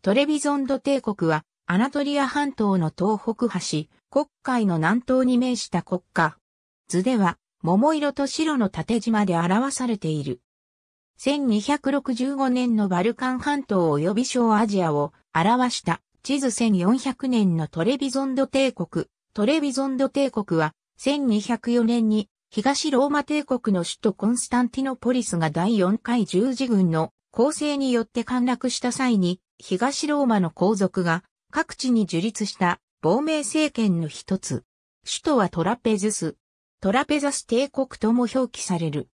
トレビゾンド帝国は、アナトリア半島の東北端、黒海の南東に面した国家。図では、桃色と白の縦縞で表されている。1265年のバルカン半島及び小アジアを表した地図1400年のトレビゾンド帝国。トレビゾンド帝国は1204年に東ローマ帝国の首都コンスタンティノポリスが第4回十字軍の構成によって陥落した際に東ローマの皇族が各地に樹立した亡命政権の一つ。首都はトラペズス。トラペザス帝国とも表記される。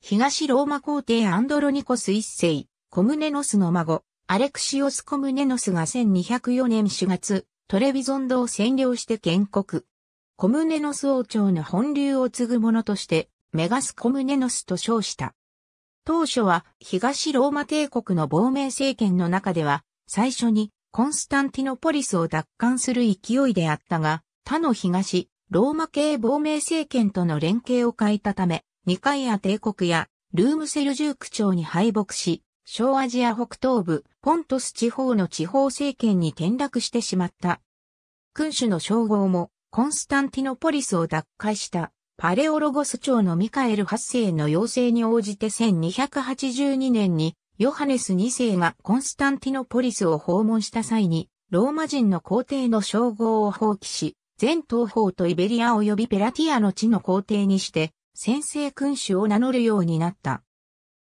東ローマ皇帝アンドロニコス一世、コムネノスの孫、アレクシオス・コムネノスが1204年4月、トレビゾンドを占領して建国。コムネノス王朝の本流を継ぐ者として、メガス・コムネノスと称した。当初は東ローマ帝国の亡命政権の中では最初にコンスタンティノポリスを奪還する勢いであったが、他の東ローマ系亡命政権との連携を欠いたため、ニカイア帝国やルームセルジューク朝に敗北し、小アジア北東部ポントス地方の地方政権に転落してしまった。君主の称号もコンスタンティノポリスを奪回したパレオロゴス朝のミカエル8世の要請に応じて1282年にヨハネス2世がコンスタンティノポリスを訪問した際に、ローマ人の皇帝の称号を放棄し、全東方とイベリア及びペラティアの地の皇帝にして、先制君主を名乗るようになった。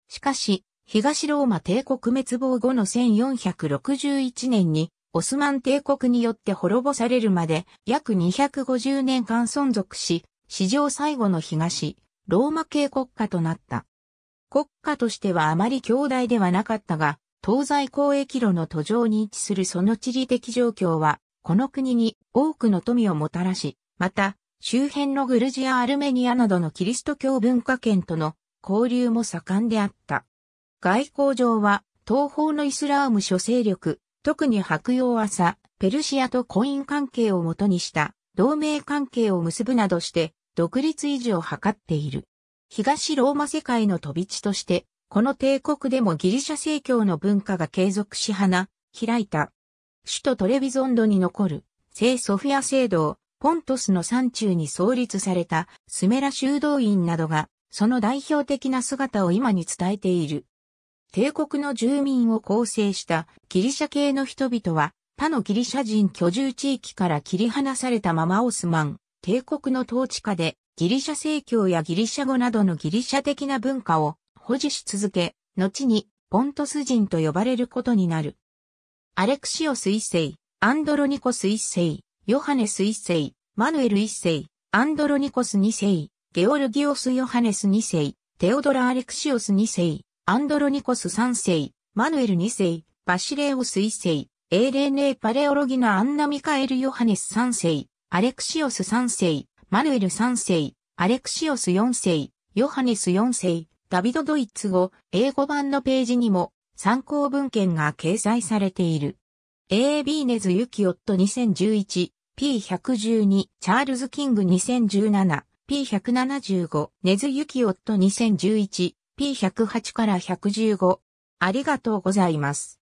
しかし、東ローマ帝国滅亡後の1461年に、オスマン帝国によって滅ぼされるまで約250年間存続し、史上最後の東、ローマ系国家となった。国家としてはあまり強大ではなかったが、東西交易路の途上に位置するその地理的状況は、この国に多くの富をもたらし、また、周辺のグルジア・アルメニアなどのキリスト教文化圏との交流も盛んであった。外交上は、東方のイスラーム諸勢力、特に白洋朝、ペルシアと婚姻関係をもとにした同盟関係を結ぶなどして独立維持を図っている。東ローマ世界の飛び地として、この帝国でもギリシャ正教の文化が継続し花、開いた。首都トレビゾンドに残る、聖ソフィア聖堂、ポントスの山中に創立されたスメラ修道院などが、その代表的な姿を今に伝えている。帝国の住民を構成したギリシャ系の人々は、他のギリシャ人居住地域から切り離されたままオスマン、帝国の統治下でギリシャ正教やギリシャ語などのギリシャ的な文化を保持し続け、後にポントス人と呼ばれることになる。アレクシオス一世、アンドロニコス一世、ヨハネス一世、マヌエル一世、アンドロニコス二世、ゲオルギオス・ヨハネス二世、テオドラ・アレクシオス二世、アンドロニコス三世、マヌエル二世、バシレオス一世、a l レパレオロギナ・アンナ・ミカエル・ヨハネス3世、アレクシオス3世、マヌエル3世、アレクシオス4世、ヨハネス4世、ダビド・ドイツ語、英語版のページにも参考文献が掲載されている。A. B. ネズ・ユキオット2011、P112、チャールズ・キング2017、P175、ネズ・ユキオット2011、P108 から115。ありがとうございます。